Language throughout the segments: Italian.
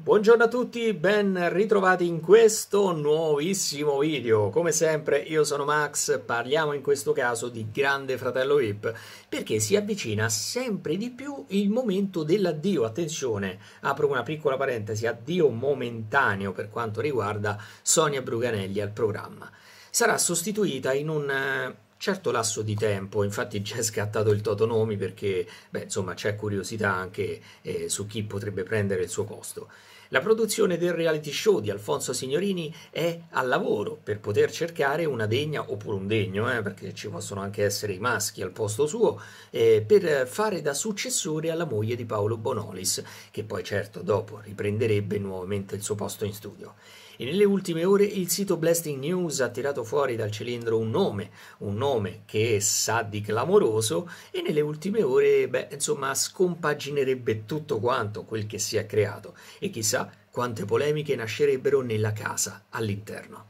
Buongiorno a tutti, ben ritrovati in questo nuovissimo video. Come sempre io sono Max, parliamo in questo caso di Grande Fratello VIP, perché si avvicina sempre di più il momento dell'addio. Attenzione, apro una piccola parentesi, addio momentaneo per quanto riguarda Sonia Bruganelli al programma. Sarà sostituita in un eh, certo lasso di tempo, infatti già è scattato il Totonomi perché beh, insomma, c'è curiosità anche eh, su chi potrebbe prendere il suo posto. La produzione del reality show di Alfonso Signorini è al lavoro per poter cercare una degna oppure un degno, eh, perché ci possono anche essere i maschi al posto suo, eh, per fare da successore alla moglie di Paolo Bonolis, che poi certo dopo riprenderebbe nuovamente il suo posto in studio. E nelle ultime ore il sito Blasting News ha tirato fuori dal cilindro un nome, un nome che sa di clamoroso e nelle ultime ore, beh, insomma, scompaginerebbe tutto quanto quel che si è creato e chissà quante polemiche nascerebbero nella casa all'interno.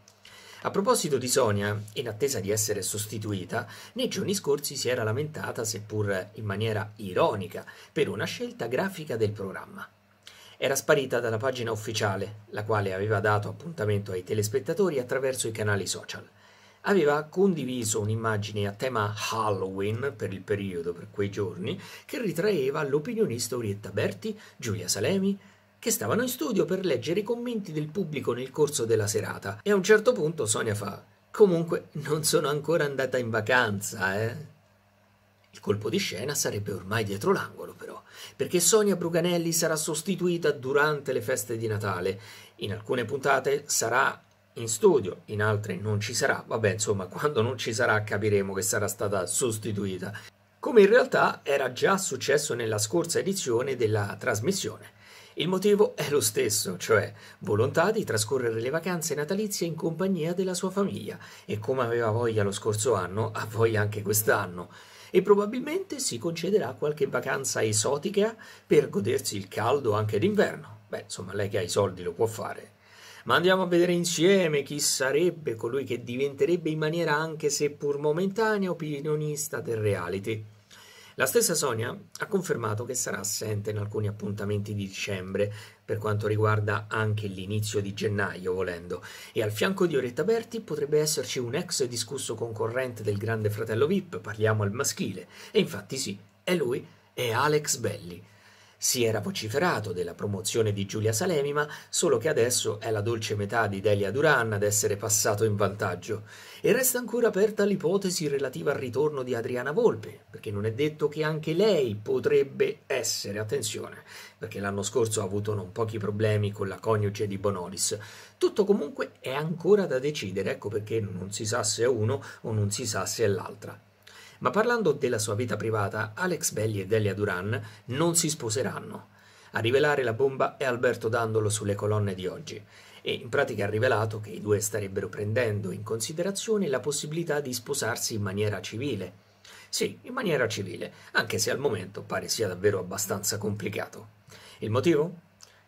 A proposito di Sonia, in attesa di essere sostituita, nei giorni scorsi si era lamentata, seppur in maniera ironica, per una scelta grafica del programma era sparita dalla pagina ufficiale, la quale aveva dato appuntamento ai telespettatori attraverso i canali social. Aveva condiviso un'immagine a tema Halloween per il periodo, per quei giorni, che ritraeva l'opinionista Orietta Berti, Giulia Salemi, che stavano in studio per leggere i commenti del pubblico nel corso della serata. E a un certo punto Sonia fa: Comunque, non sono ancora andata in vacanza, eh? Il colpo di scena sarebbe ormai dietro l'angolo perché Sonia Bruganelli sarà sostituita durante le feste di Natale. In alcune puntate sarà in studio, in altre non ci sarà. Vabbè, insomma, quando non ci sarà capiremo che sarà stata sostituita, come in realtà era già successo nella scorsa edizione della trasmissione. Il motivo è lo stesso, cioè volontà di trascorrere le vacanze natalizie in compagnia della sua famiglia e come aveva voglia lo scorso anno, ha voglia anche quest'anno e probabilmente si concederà qualche vacanza esotica per godersi il caldo anche d'inverno. Beh, insomma, lei che ha i soldi lo può fare. Ma andiamo a vedere insieme chi sarebbe colui che diventerebbe in maniera anche seppur momentanea opinionista del reality. La stessa Sonia ha confermato che sarà assente in alcuni appuntamenti di dicembre, per quanto riguarda anche l'inizio di gennaio volendo, e al fianco di Oretta Berti potrebbe esserci un ex discusso concorrente del grande fratello VIP, parliamo al maschile, e infatti sì, è lui, è Alex Belli. Si era vociferato della promozione di Giulia Salemima, solo che adesso è la dolce metà di Delia Duran ad essere passato in vantaggio. E resta ancora aperta l'ipotesi relativa al ritorno di Adriana Volpe, perché non è detto che anche lei potrebbe essere, attenzione, perché l'anno scorso ha avuto non pochi problemi con la coniuge di Bonolis. Tutto comunque è ancora da decidere, ecco perché non si sa se è uno o non si sa se è l'altra. Ma parlando della sua vita privata, Alex Belli e Delia Duran non si sposeranno. A rivelare la bomba è Alberto Dandolo sulle colonne di oggi e in pratica ha rivelato che i due starebbero prendendo in considerazione la possibilità di sposarsi in maniera civile. Sì, in maniera civile, anche se al momento pare sia davvero abbastanza complicato. Il motivo?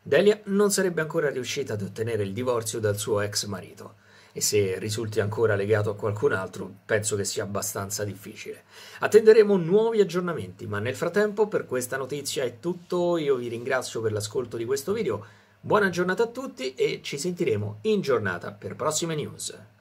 Delia non sarebbe ancora riuscita ad ottenere il divorzio dal suo ex marito e se risulti ancora legato a qualcun altro penso che sia abbastanza difficile. Attenderemo nuovi aggiornamenti, ma nel frattempo per questa notizia è tutto, io vi ringrazio per l'ascolto di questo video, buona giornata a tutti e ci sentiremo in giornata per prossime news.